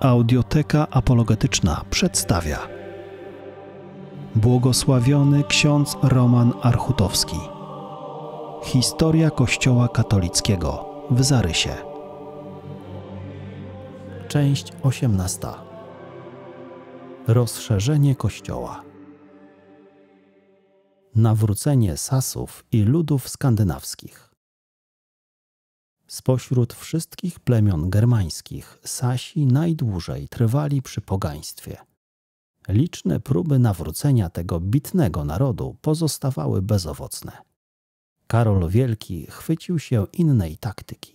Audioteka Apologetyczna przedstawia Błogosławiony ksiądz Roman Archutowski Historia Kościoła Katolickiego w zarysie Część 18 Rozszerzenie Kościoła Nawrócenie Sasów i ludów skandynawskich Spośród wszystkich plemion germańskich Sasi najdłużej trwali przy pogaństwie. Liczne próby nawrócenia tego bitnego narodu pozostawały bezowocne. Karol Wielki chwycił się innej taktyki.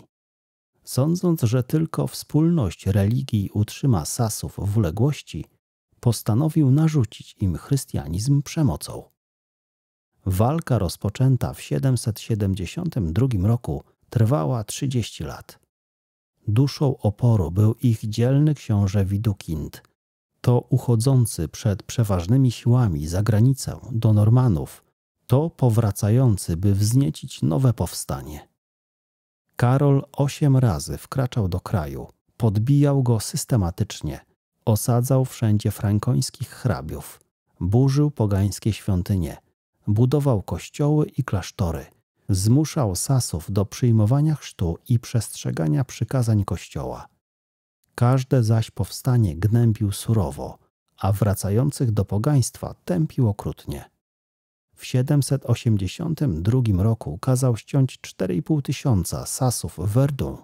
Sądząc, że tylko wspólność religii utrzyma Sasów w uległości, postanowił narzucić im chrystianizm przemocą. Walka rozpoczęta w 772 roku trwała 30 lat. Duszą oporu był ich dzielny książę Widukind. To uchodzący przed przeważnymi siłami za granicę do Normanów, to powracający, by wzniecić nowe powstanie. Karol osiem razy wkraczał do kraju, podbijał go systematycznie, osadzał wszędzie frankońskich hrabiów, burzył pogańskie świątynie, budował kościoły i klasztory, zmuszał Sasów do przyjmowania chrztu i przestrzegania przykazań Kościoła. Każde zaś powstanie gnębił surowo, a wracających do pogaństwa tępił okrutnie. W 782 roku kazał ściąć 4,5 tysiąca Sasów w Verdun.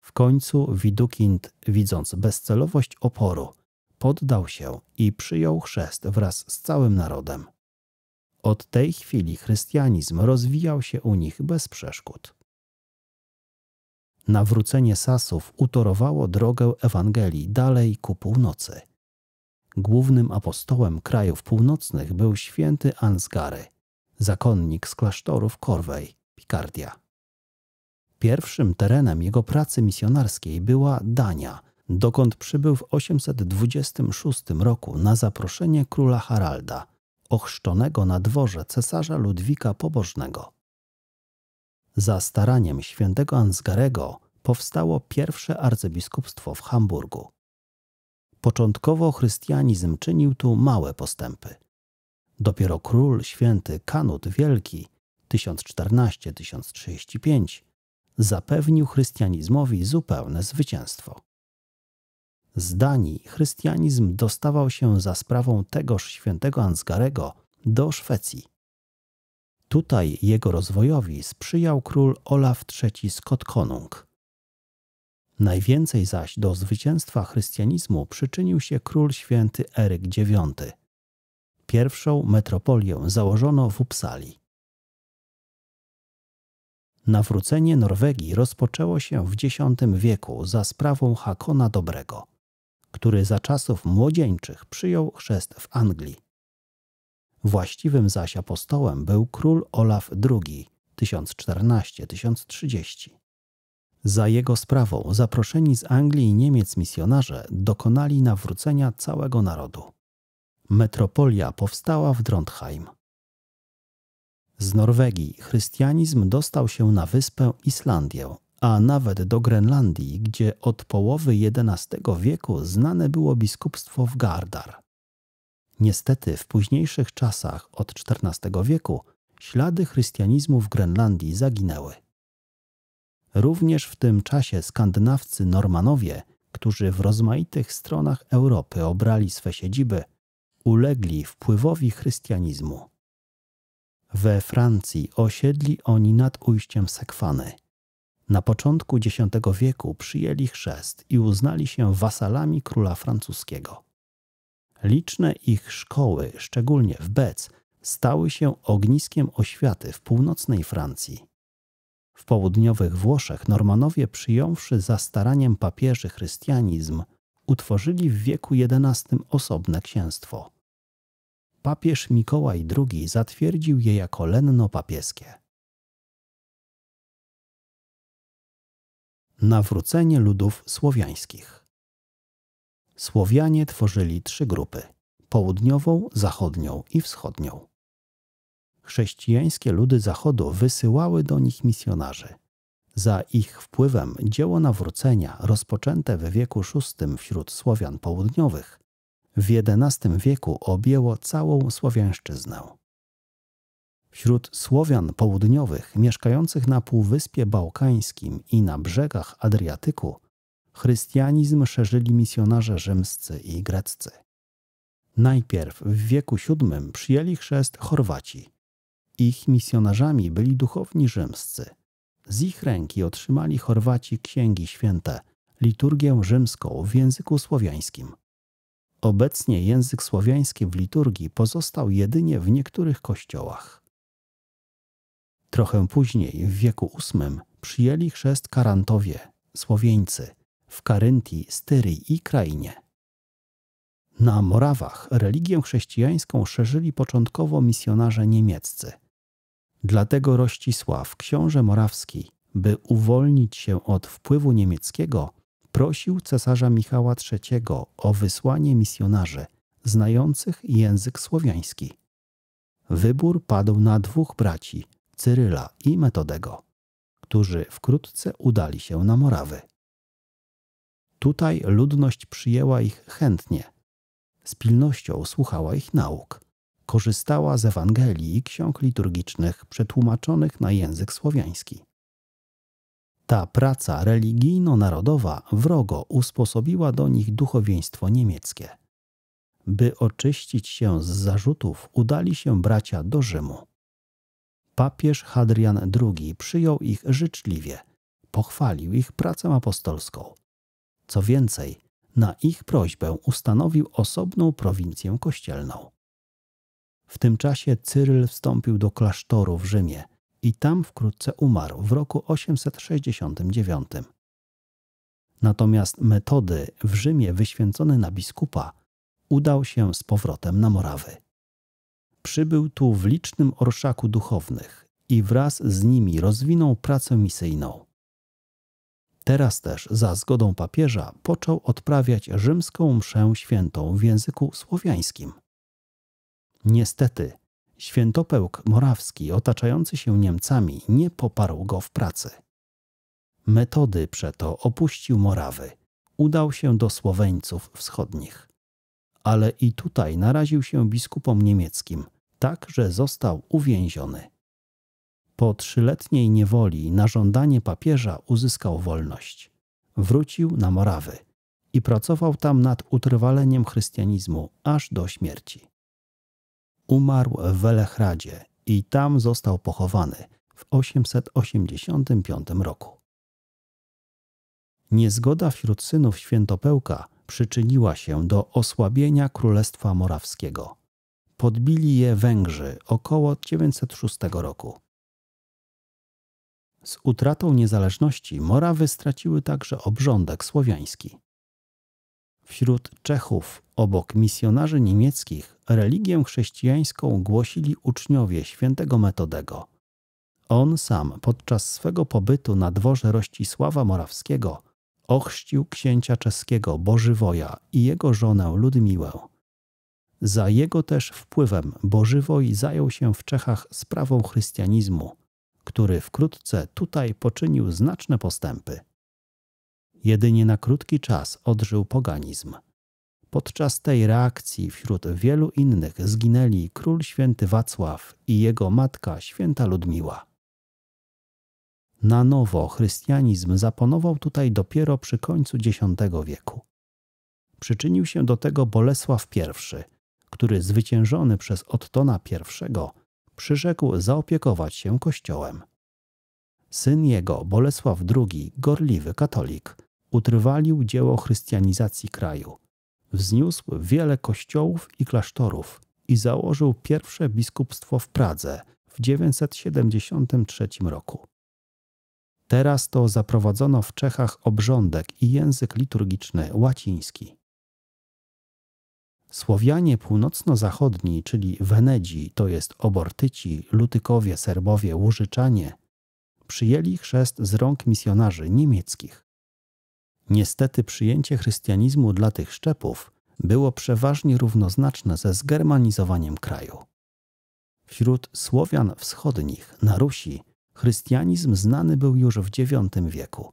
W końcu Widukind, widząc bezcelowość oporu, poddał się i przyjął chrzest wraz z całym narodem. Od tej chwili chrystianizm rozwijał się u nich bez przeszkód. Nawrócenie Sasów utorowało drogę Ewangelii dalej ku północy. Głównym apostołem krajów północnych był święty Ansgary, zakonnik z klasztorów Korwej, Pikardia. Pierwszym terenem jego pracy misjonarskiej była Dania, dokąd przybył w 826 roku na zaproszenie króla Haralda – ochrzczonego na dworze cesarza Ludwika Pobożnego. Za staraniem świętego Ansgarego powstało pierwsze arcybiskupstwo w Hamburgu. Początkowo chrystianizm czynił tu małe postępy. Dopiero król święty Kanut Wielki 1014-1035 zapewnił chrystianizmowi zupełne zwycięstwo. Z Danii chrystianizm dostawał się za sprawą tegoż świętego Ansgarego do Szwecji. Tutaj jego rozwojowi sprzyjał król Olaf III Skotkonung. Najwięcej zaś do zwycięstwa chrystianizmu przyczynił się król święty Eryk IX. Pierwszą metropolię założono w Upsali. Nawrócenie Norwegii rozpoczęło się w X wieku za sprawą Hakona Dobrego który za czasów młodzieńczych przyjął chrzest w Anglii. Właściwym zaś apostołem był król Olaf II 1014-1030. Za jego sprawą zaproszeni z Anglii i Niemiec misjonarze dokonali nawrócenia całego narodu. Metropolia powstała w Drontheim. Z Norwegii chrystianizm dostał się na wyspę Islandię a nawet do Grenlandii, gdzie od połowy XI wieku znane było biskupstwo w Gardar. Niestety w późniejszych czasach od XIV wieku ślady chrystianizmu w Grenlandii zaginęły. Również w tym czasie skandynawcy, Normanowie, którzy w rozmaitych stronach Europy obrali swe siedziby, ulegli wpływowi chrystianizmu. We Francji osiedli oni nad ujściem Sekwany – na początku X wieku przyjęli chrzest i uznali się wasalami króla francuskiego. Liczne ich szkoły, szczególnie w Bec, stały się ogniskiem oświaty w północnej Francji. W południowych Włoszech Normanowie, przyjąwszy za staraniem papieży chrystianizm, utworzyli w wieku XI osobne księstwo. Papież Mikołaj II zatwierdził je jako lenno papieskie. nawrócenie ludów słowiańskich. Słowianie tworzyli trzy grupy: południową, zachodnią i wschodnią. Chrześcijańskie ludy zachodu wysyłały do nich misjonarzy. Za ich wpływem dzieło nawrócenia, rozpoczęte w wieku VI wśród Słowian południowych, w XI wieku objęło całą Słowiańszczyznę. Wśród Słowian południowych mieszkających na Półwyspie Bałkańskim i na brzegach Adriatyku chrystianizm szerzyli misjonarze rzymscy i greccy. Najpierw w wieku VII przyjęli chrzest Chorwaci. Ich misjonarzami byli duchowni rzymscy. Z ich ręki otrzymali Chorwaci księgi święte, liturgię rzymską w języku słowiańskim. Obecnie język słowiański w liturgii pozostał jedynie w niektórych kościołach. Trochę później, w wieku VIII, przyjęli chrzest Karantowie, Słowieńcy, w Karyntii, Styrii i Krainie. Na Morawach religię chrześcijańską szerzyli początkowo misjonarze niemieccy. Dlatego Rościsław, książę morawski, by uwolnić się od wpływu niemieckiego, prosił cesarza Michała III o wysłanie misjonarzy znających język słowiański. Wybór padł na dwóch braci Cyryla i Metodego, którzy wkrótce udali się na Morawy. Tutaj ludność przyjęła ich chętnie, z pilnością słuchała ich nauk, korzystała z Ewangelii i ksiąg liturgicznych przetłumaczonych na język słowiański. Ta praca religijno-narodowa wrogo usposobiła do nich duchowieństwo niemieckie. By oczyścić się z zarzutów, udali się bracia do Rzymu papież Hadrian II przyjął ich życzliwie, pochwalił ich pracę apostolską. Co więcej, na ich prośbę ustanowił osobną prowincję kościelną. W tym czasie Cyryl wstąpił do klasztoru w Rzymie i tam wkrótce umarł w roku 869. Natomiast metody w Rzymie wyświęcony na biskupa udał się z powrotem na Morawy przybył tu w licznym orszaku duchownych i wraz z nimi rozwinął pracę misyjną. Teraz też, za zgodą papieża, począł odprawiać rzymską mszę świętą w języku słowiańskim. Niestety, świętopełk morawski otaczający się Niemcami nie poparł go w pracy. Metody przeto opuścił Morawy, udał się do Słoweńców wschodnich. Ale i tutaj naraził się biskupom niemieckim, tak, że został uwięziony. Po trzyletniej niewoli na żądanie papieża uzyskał wolność. Wrócił na Morawy i pracował tam nad utrwaleniem chrystianizmu aż do śmierci. Umarł w Welehradzie i tam został pochowany w 885 roku. Niezgoda wśród synów świętopełka przyczyniła się do osłabienia Królestwa Morawskiego podbili je Węgrzy około 906 roku. Z utratą niezależności Morawy straciły także obrządek słowiański. Wśród Czechów, obok misjonarzy niemieckich, religię chrześcijańską głosili uczniowie świętego Metodego. On sam podczas swego pobytu na dworze Rościsława Morawskiego ochrzcił księcia czeskiego Bożywoja i jego żonę Ludmiłę. Za jego też wpływem Bożywoj zajął się w Czechach sprawą chrystianizmu, który wkrótce tutaj poczynił znaczne postępy. Jedynie na krótki czas odżył poganizm. Podczas tej reakcji wśród wielu innych zginęli król święty Wacław i jego matka święta Ludmiła. Na nowo chrystianizm zapanował tutaj dopiero przy końcu X wieku. Przyczynił się do tego Bolesław I, który zwyciężony przez Ottona I przyrzekł zaopiekować się kościołem. Syn jego, Bolesław II, gorliwy katolik, utrwalił dzieło chrystianizacji kraju. Wzniósł wiele kościołów i klasztorów i założył pierwsze biskupstwo w Pradze w 973 roku. Teraz to zaprowadzono w Czechach obrządek i język liturgiczny łaciński. Słowianie północno-zachodni, czyli Wenedzi, to jest Obortyci, Lutykowie, Serbowie, Łużyczanie, przyjęli chrzest z rąk misjonarzy niemieckich. Niestety przyjęcie chrystianizmu dla tych szczepów było przeważnie równoznaczne ze zgermanizowaniem kraju. Wśród Słowian wschodnich, na Rusi, chrystianizm znany był już w IX wieku.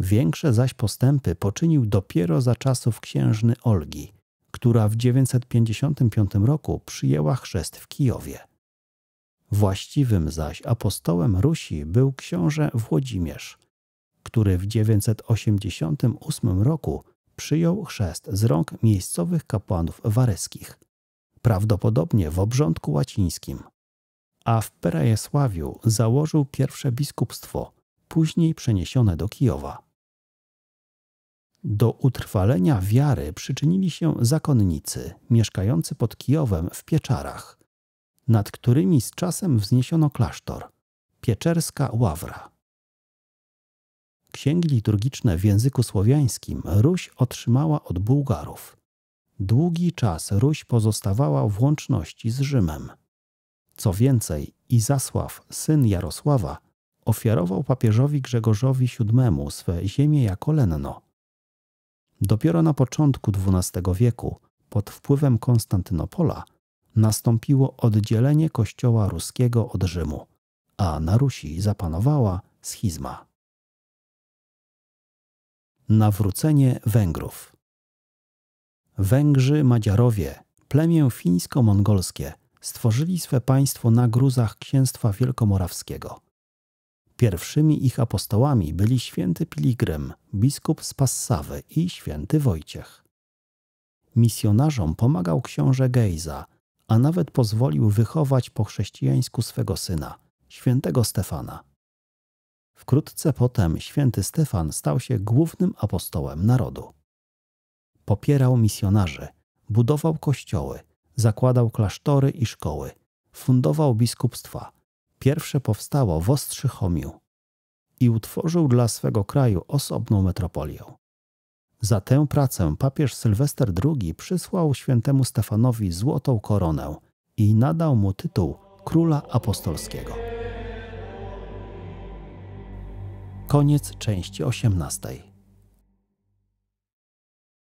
Większe zaś postępy poczynił dopiero za czasów księżny Olgi – która w 955 roku przyjęła chrzest w Kijowie. Właściwym zaś apostołem Rusi był książę Włodzimierz, który w 988 roku przyjął chrzest z rąk miejscowych kapłanów wareskich, prawdopodobnie w obrządku łacińskim. A w Perajesławiu założył pierwsze biskupstwo, później przeniesione do Kijowa. Do utrwalenia wiary przyczynili się zakonnicy mieszkający pod Kijowem w Pieczarach, nad którymi z czasem wzniesiono klasztor Pieczerska Ławra. Księgi liturgiczne w języku słowiańskim Ruś otrzymała od Bułgarów. Długi czas Ruś pozostawała w łączności z Rzymem. Co więcej, Izasław, syn Jarosława, ofiarował papieżowi Grzegorzowi VII swe ziemię jako lenno – Dopiero na początku XII wieku, pod wpływem Konstantynopola, nastąpiło oddzielenie kościoła ruskiego od Rzymu, a na Rusi zapanowała schizma. Nawrócenie Węgrów Węgrzy Madziarowie, plemię fińsko-mongolskie, stworzyli swe państwo na gruzach księstwa wielkomorawskiego – Pierwszymi ich apostołami byli święty Piligrim, biskup z Passawy i święty Wojciech. Misjonarzom pomagał książę Gejza, a nawet pozwolił wychować po chrześcijańsku swego syna, świętego Stefana. Wkrótce potem święty Stefan stał się głównym apostołem narodu. Popierał misjonarzy, budował kościoły, zakładał klasztory i szkoły, fundował biskupstwa – pierwsze powstało w Ostrzychomiu i utworzył dla swego kraju osobną metropolię. Za tę pracę papież Sylwester II przysłał świętemu Stefanowi złotą koronę i nadał mu tytuł Króla Apostolskiego. Koniec części osiemnastej.